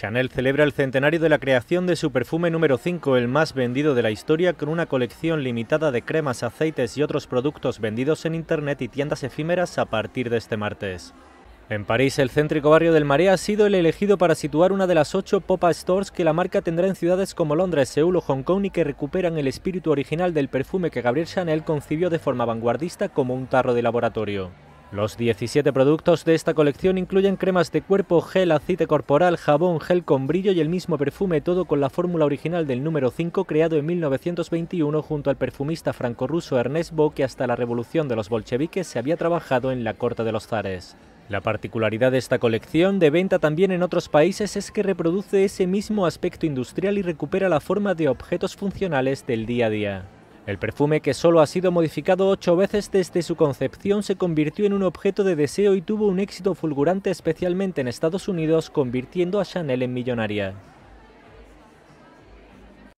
Chanel celebra el centenario de la creación de su perfume número 5, el más vendido de la historia, con una colección limitada de cremas, aceites y otros productos vendidos en Internet y tiendas efímeras a partir de este martes. En París, el céntrico barrio del Maré ha sido el elegido para situar una de las ocho pop-up stores que la marca tendrá en ciudades como Londres, Seúl o Hong Kong y que recuperan el espíritu original del perfume que Gabriel Chanel concibió de forma vanguardista como un tarro de laboratorio. Los 17 productos de esta colección incluyen cremas de cuerpo, gel, aceite corporal, jabón, gel con brillo y el mismo perfume, todo con la fórmula original del número 5 creado en 1921 junto al perfumista franco-ruso Ernest Bo que hasta la revolución de los bolcheviques se había trabajado en la corte de los zares. La particularidad de esta colección, de venta también en otros países, es que reproduce ese mismo aspecto industrial y recupera la forma de objetos funcionales del día a día. El perfume, que solo ha sido modificado ocho veces desde su concepción, se convirtió en un objeto de deseo y tuvo un éxito fulgurante especialmente en Estados Unidos, convirtiendo a Chanel en millonaria.